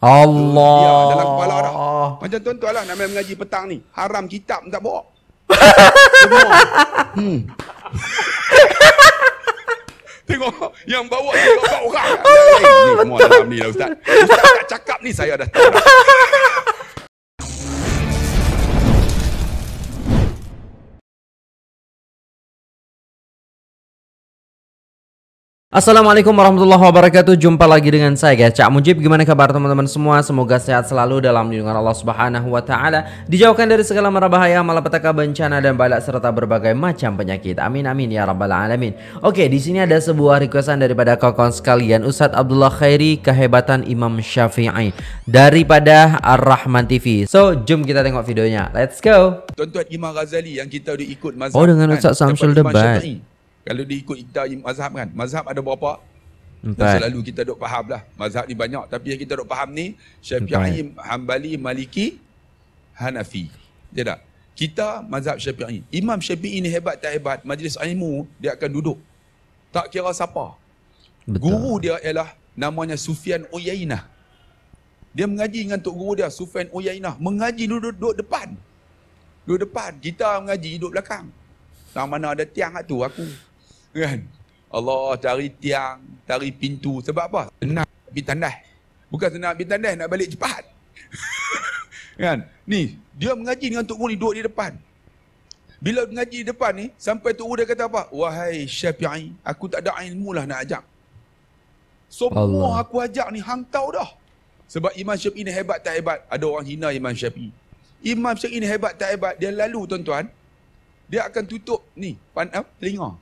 Allah. Ya, dalam kepala dah. Macam tuan-tuan lah nak mengaji petang ni. Haram kitab tak bawa. Tengok. Hmm. tengok yang bawa tengok kau orang. Allah, Ustaz. tak cakap ni saya dah tahu Assalamualaikum warahmatullahi wabarakatuh. Jumpa lagi dengan saya guys. Cak Mujib, gimana kabar teman-teman semua? Semoga sehat selalu dalam lindungan Allah Subhanahu wa taala. Dijauhkan dari segala mara bahaya, malapetaka bencana dan balak serta berbagai macam penyakit. Amin amin ya rabbal alamin. Oke, di sini ada sebuah requestan daripada kawan sekalian Ustaz Abdullah Khairi kehebatan Imam Syafi'i daripada Ar-Rahman TV. So, jom kita tengok videonya. Let's go. Tuan-tuan Imam Ghazali yang kita udah ikut mazhab. Oh, dengan kan, Ustaz Samsul Debat. Syafi'i. Kalau dia ikut iktar mazhab kan Mazhab ada berapa Entah. Dan selalu kita duk faham lah Mazhab ni banyak Tapi yang kita duk faham ni Syafi'i, Hanbali, Maliki, Hanafi Dia tak? Kita mazhab Syafi'i Imam Syafi'i ni hebat tak hebat Majlis ilmu dia akan duduk Tak kira siapa Betul. Guru dia ialah Namanya Sufian Uyainah Dia mengaji dengan Tok Guru dia Sufian Uyainah Mengaji duduk, depan Duduk depan Kita mengaji duduk belakang Tak mana ada tiang lah tu aku kan Allah cari tiang cari pintu sebab apa senang pergi tandas bukan senang pergi tandas nak balik cepat kan ni dia mengaji dengan Tok Guru ni duduk di depan bila mengaji di depan ni sampai Tok Guru dia kata apa wahai Syafi'i aku tak ada ilmu lah nak ajak semua Allah. aku ajak ni hang tahu dah sebab Imam Syafi'i ni hebat tak hebat ada orang hina Imam Syafi'i Imam Syafi'i ni hebat tak hebat dia lalu tuan-tuan dia akan tutup ni pan telinga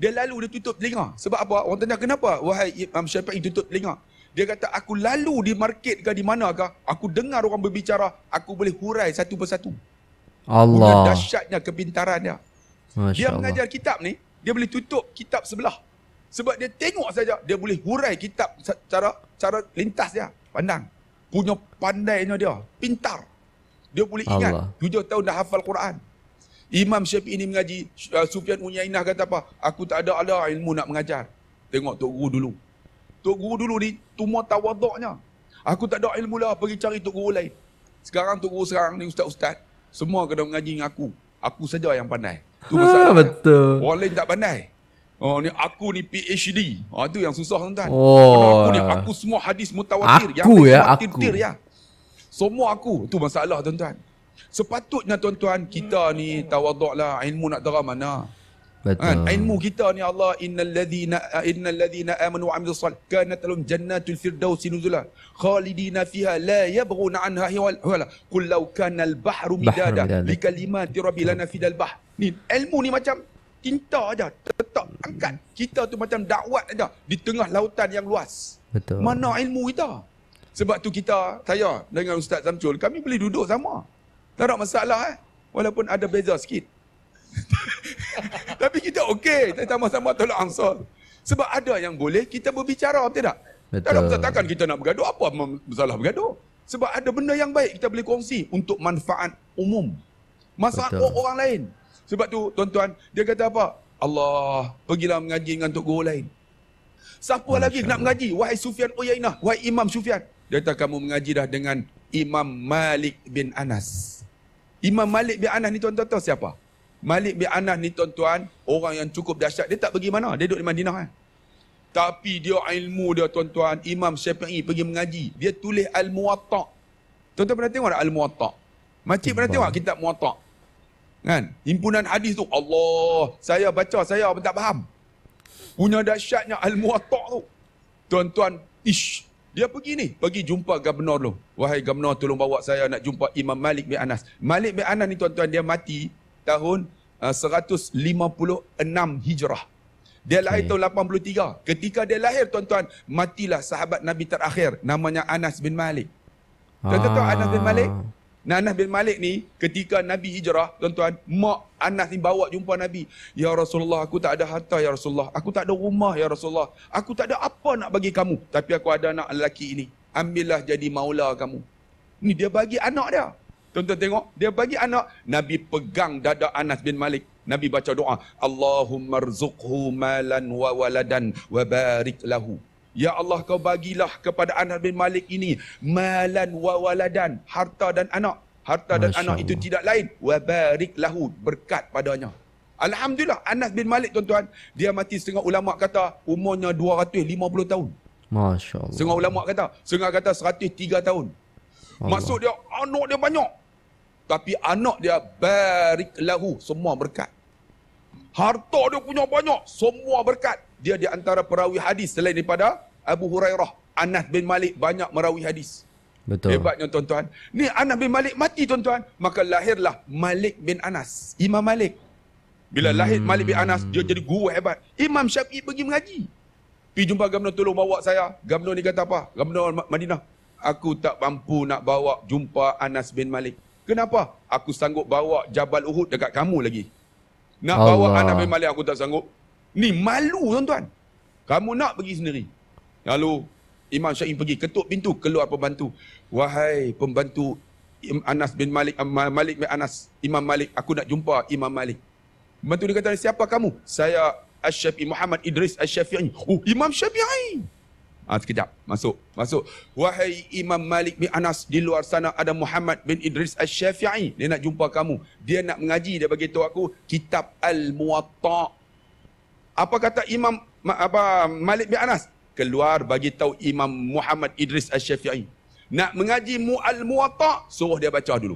dia lalu dia tutup telinga. Sebab apa? Orang tanya kenapa? Wahai Imam Syafi'i tutup telinga. Dia kata aku lalu di market ke di mana ke? aku dengar orang berbicara aku boleh hurai satu persatu. Allah. Punya dahsyatnya kepintarannya. Masya dia Allah. mengajar kitab ni, dia boleh tutup kitab sebelah. Sebab dia tengok saja dia boleh hurai kitab cara cara lintas dia. Pandang. Punya pandainya dia, pintar. Dia boleh ingat Allah. 7 tahun dah hafal Quran. Imam Syafi'i ni mengaji, uh, Sufyan Uyainah kata apa? Aku tak ada ala ilmu nak mengajar. Tengok Tok Guru dulu. Tok Guru dulu ni, tumwa tawaduknya. Aku tak ada ilmu lah, pergi cari Tok Guru lain. Sekarang Tok Guru sekarang ni ustaz-ustaz, semua kena mengaji dengan aku. Aku saja yang pandai. Tu ha, masalah. Betul. Kan? Orang lain tak pandai. Oh ni aku ni PhD. Oh ah, tu yang susah tuan-tuan. Oh. Aku ni aku semua hadis mutawatir aku yang ya, aku. ya. Semua aku. Tu masalah tuan-tuan. Sepatutnya tuan-tuan kita ni tawaduk lah ilmu nak darah mana. Betul. Kan? Ilmu kita ni Allah Inna ladzina innal ladzina eh, amanu wa amilus solihat kana talum jannatul firdausi Nuzulah. khalidina fiha la yabghuna anha hawala qul law kana al bahru midada bi kalimati rabbi lana fidal bah. Ni ilmu ni macam tinta aja tetap angkat kita tu macam dakwat aja di tengah lautan yang luas. Betul. Mana ilmu kita? Sebab tu kita, saya dengan Ustaz Samsul, kami boleh duduk sama. Tak ada masalah eh. Walaupun ada beza sikit. Tapi kita okey. Kita sama-sama tolak ansar. Sebab ada yang boleh kita berbicara, betul tak? Betul. Tak ada takkan kita nak bergaduh. Apa masalah bergaduh? Sebab ada benda yang baik kita boleh kongsi untuk manfaat umum. Masalah betul. orang lain. Sebab tu tuan-tuan, dia kata apa? Allah, pergilah mengaji dengan Tok Guru lain. Siapa lagi nak mengaji? Wahai Sufyan Uyainah, wahai Imam sufian. Dia kata kamu mengaji dah dengan Imam Malik bin Anas. Imam Malik bin Anas ni tuan-tuan siapa? Malik bin Anas ni tuan-tuan orang yang cukup dahsyat. Dia tak pergi mana? Dia duduk di Madinah kan? Tapi dia ilmu dia tuan-tuan. Imam Syafi'i pergi mengaji. Dia tulis Al-Muwatta'. Tuan-tuan pernah tengok tak Al-Muwatta'? Macik pernah tengok kitab Muwatta'? Kan? Himpunan hadis tu. Allah, saya baca, saya pun tak faham. Punya dahsyatnya Al-Muwatta' tu. Tuan-tuan, ish, dia pergi ni, pergi jumpa Gabenor tu. Wahai Gabenor, tolong bawa saya nak jumpa Imam Malik bin Anas. Malik bin Anas ni tuan-tuan dia mati tahun uh, 156 Hijrah. Dia lahir okay. tahun 83. Ketika dia lahir tuan-tuan, matilah sahabat Nabi terakhir namanya Anas bin Malik. Tuan-tuan ah. Anas bin Malik, Nah, Anas bin Malik ni ketika Nabi hijrah, tuan-tuan, mak Anas ni bawa jumpa Nabi. Ya Rasulullah, aku tak ada harta ya Rasulullah. Aku tak ada rumah ya Rasulullah. Aku tak ada apa nak bagi kamu. Tapi aku ada anak lelaki ini. Ambillah jadi maula kamu. Ni dia bagi anak dia. Tuan-tuan tengok, dia bagi anak. Nabi pegang dada Anas bin Malik. Nabi baca doa. Allahumma rzuqhu malan wa waladan wa barik lahu. Ya Allah kau bagilah kepada Anas bin Malik ini malan wa waladan, harta dan anak. Harta dan Masya anak Allah. itu tidak lain wa barik lahu, berkat padanya. Alhamdulillah Anas bin Malik tuan-tuan, dia mati setengah ulama kata umurnya 250 tahun. Masya-Allah. Setengah ulama kata, setengah kata 103 tahun. Allah. Maksud dia anak dia banyak. Tapi anak dia barik lahu semua berkat. Harta dia punya banyak. Semua berkat. Dia di antara perawi hadis selain daripada Abu Hurairah. Anas bin Malik banyak merawi hadis. Betul. Hebatnya tuan-tuan. Ni Anas bin Malik mati tuan-tuan. Maka lahirlah Malik bin Anas. Imam Malik. Bila lahir Malik bin Anas, dia jadi guru hebat. Imam Syafi'i pergi mengaji. Pergi jumpa Gamno tolong bawa saya. Gamno ni kata apa? Gamno Madinah. Aku tak mampu nak bawa jumpa Anas bin Malik. Kenapa? Aku sanggup bawa Jabal Uhud dekat kamu lagi. Nak Allah. bawa anak bin Malik aku tak sanggup. Ni malu tuan-tuan. Kamu nak pergi sendiri. Lalu Imam Syahim pergi ketuk pintu keluar pembantu. Wahai pembantu Anas bin Malik, Malik bin Anas, Imam Malik. Aku nak jumpa Imam Malik. Pembantu dia kata, siapa kamu? Saya Asyafi Muhammad Idris Asyafi'i. Oh, Imam Syafi'i ha, sekejap masuk masuk wahai Imam Malik bin Anas di luar sana ada Muhammad bin Idris al syafii dia nak jumpa kamu dia nak mengaji dia bagi tahu aku kitab Al-Muwatta apa kata Imam apa Malik bin Anas keluar bagi tahu Imam Muhammad Idris al syafii nak mengaji mu Al-Muwatta suruh dia baca dulu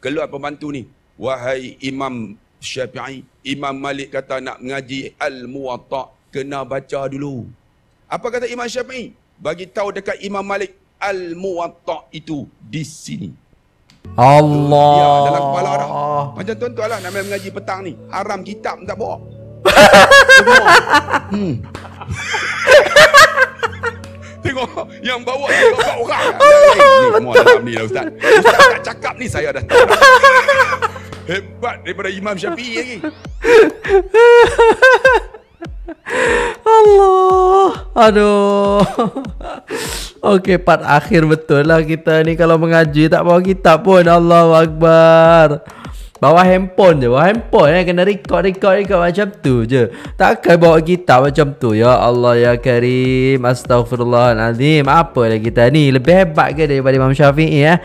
keluar pembantu ni wahai Imam Syafi'i Imam Malik kata nak mengaji al Muatta. kena baca dulu apa kata Imam Syafi'i? Bagi tahu dekat Imam Malik Al-Muwatta itu di sini. Allah. Ya, dalam kepala dah. Macam tuan-tuan lah nak main mengaji petang ni. Haram kitab tak bawa. Tengok. Hmm. Tengok yang bawa ni orang. Allah. Ya, betul. Alhamdulillah Ustaz. Ustaz tak cakap ni saya dah tahu. Hebat daripada Imam Syafi'i lagi. Allah. Aduh. Okey, part akhir betul lah kita ni kalau mengaji tak bawa kitab pun. Allah akbar. Bawa handphone je, bawa handphone eh. kena record, record, record macam tu je. Takkan bawa kitab macam tu. Ya Allah, Ya Karim, Astaghfirullahaladzim. Apa lah kita ni? Lebih hebat ke daripada Imam Syafi'i eh?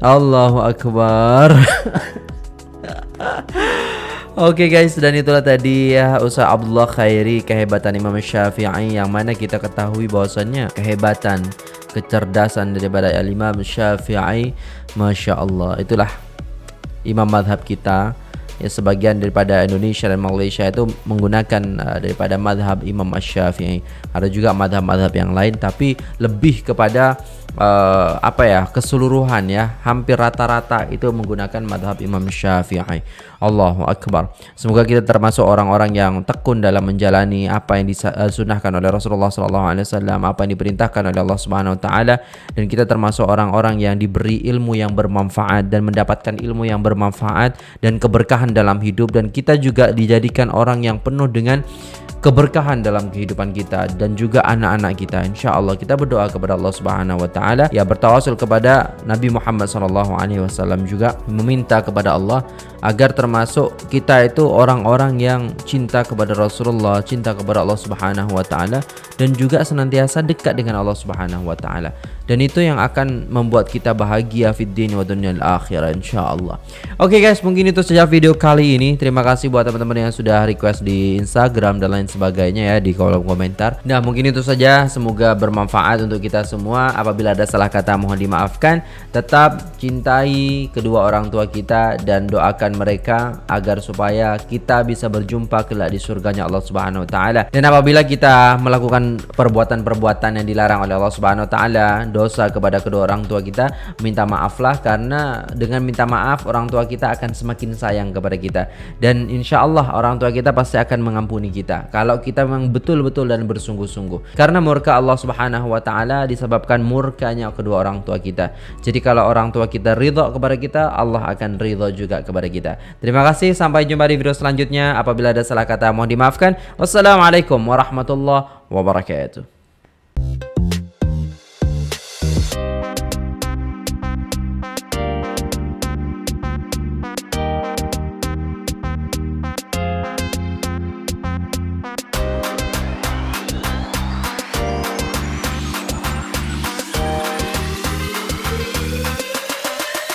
Allahu Akbar. Oke okay guys dan itulah tadi ya Ustaz Abdullah Khairi kehebatan Imam Syafi'i yang mana kita ketahui bahwasannya kehebatan kecerdasan daripada Imam Syafi'i Masya Allah itulah Imam Madhab kita ya sebagian daripada Indonesia dan Malaysia itu menggunakan uh, daripada madhab Imam Syafi'i ada juga madhab-madhab yang lain tapi lebih kepada uh, apa ya keseluruhan ya hampir rata-rata itu menggunakan madhab Imam Syafi'i Allahu Akbar Semoga kita termasuk orang-orang yang tekun dalam menjalani apa yang eh, disunahkan oleh Rasulullah Sallallahu Alaihi Wasallam, Apa yang diperintahkan oleh Allah Subhanahu Wa Taala Dan kita termasuk orang-orang yang diberi ilmu yang bermanfaat Dan mendapatkan ilmu yang bermanfaat Dan keberkahan dalam hidup Dan kita juga dijadikan orang yang penuh dengan keberkahan dalam kehidupan kita dan juga anak-anak kita insyaallah kita berdoa kepada Allah Subhanahu wa taala ya bertawassul kepada Nabi Muhammad sallallahu alaihi wasallam juga meminta kepada Allah agar termasuk kita itu orang-orang yang cinta kepada Rasulullah cinta kepada Allah Subhanahu wa taala dan juga senantiasa dekat dengan Allah Subhanahu wa taala dan itu yang akan membuat kita bahagia fid din wa dunyal akhirah insyaallah. Oke okay guys, mungkin itu saja video kali ini. Terima kasih buat teman-teman yang sudah request di Instagram dan lain sebagainya ya di kolom komentar. Nah, mungkin itu saja. Semoga bermanfaat untuk kita semua. Apabila ada salah kata mohon dimaafkan. Tetap cintai kedua orang tua kita dan doakan mereka agar supaya kita bisa berjumpa kelak di surganya Allah Subhanahu wa taala. Dan apabila kita melakukan perbuatan-perbuatan yang dilarang oleh Allah Subhanahu wa taala, Dosa kepada kedua orang tua kita minta maaflah karena dengan minta maaf orang tua kita akan semakin sayang kepada kita dan insya Allah orang tua kita pasti akan mengampuni kita kalau kita memang betul-betul dan bersungguh-sungguh karena murka Allah subhanahu wa ta'ala disebabkan murkanya kedua orang tua kita jadi kalau orang tua kita ridho kepada kita Allah akan ridho juga kepada kita terima kasih sampai jumpa di video selanjutnya apabila ada salah kata mohon dimaafkan wassalamualaikum warahmatullahi wabarakatuh